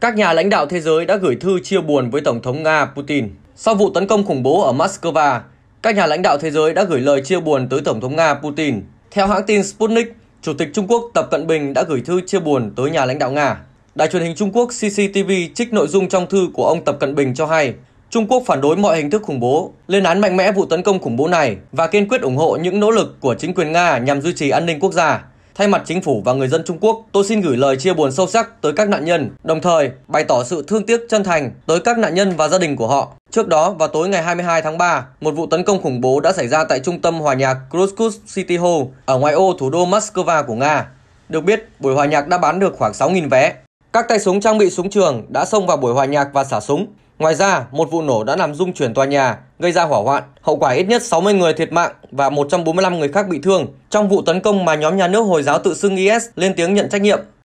Các nhà lãnh đạo thế giới đã gửi thư chia buồn với Tổng thống Nga Putin. Sau vụ tấn công khủng bố ở Moscow, các nhà lãnh đạo thế giới đã gửi lời chia buồn tới Tổng thống Nga Putin. Theo hãng tin Sputnik, Chủ tịch Trung Quốc Tập Cận Bình đã gửi thư chia buồn tới nhà lãnh đạo Nga. Đài truyền hình Trung Quốc CCTV trích nội dung trong thư của ông Tập Cận Bình cho hay, Trung Quốc phản đối mọi hình thức khủng bố, lên án mạnh mẽ vụ tấn công khủng bố này và kiên quyết ủng hộ những nỗ lực của chính quyền Nga nhằm duy trì an ninh quốc gia. Thay mặt chính phủ và người dân Trung Quốc, tôi xin gửi lời chia buồn sâu sắc tới các nạn nhân, đồng thời bày tỏ sự thương tiếc chân thành tới các nạn nhân và gia đình của họ. Trước đó, vào tối ngày 22 tháng 3, một vụ tấn công khủng bố đã xảy ra tại trung tâm hòa nhạc Kruskus City Hall ở ngoại ô thủ đô Moscow của Nga. Được biết, buổi hòa nhạc đã bán được khoảng 6.000 vé. Các tay súng trang bị súng trường đã xông vào buổi hòa nhạc và xả súng. Ngoài ra, một vụ nổ đã làm rung chuyển tòa nhà, gây ra hỏa hoạn. Hậu quả ít nhất 60 người thiệt mạng và 145 người khác bị thương trong vụ tấn công mà nhóm nhà nước Hồi giáo tự xưng IS lên tiếng nhận trách nhiệm.